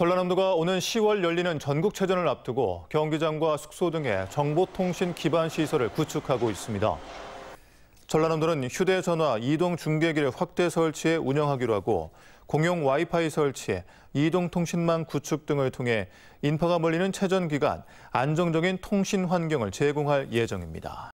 전라남도가 오는 10월 열리는 전국체전을 앞두고 경기장과 숙소 등의 정보통신 기반 시설을 구축하고 있습니다. 전라남도는 휴대전화 이동 중계기를 확대 설치해 운영하기로 하고 공용 와이파이 설치, 이동통신망 구축 등을 통해 인파가 몰리는 체전 기간 안정적인 통신 환경을 제공할 예정입니다.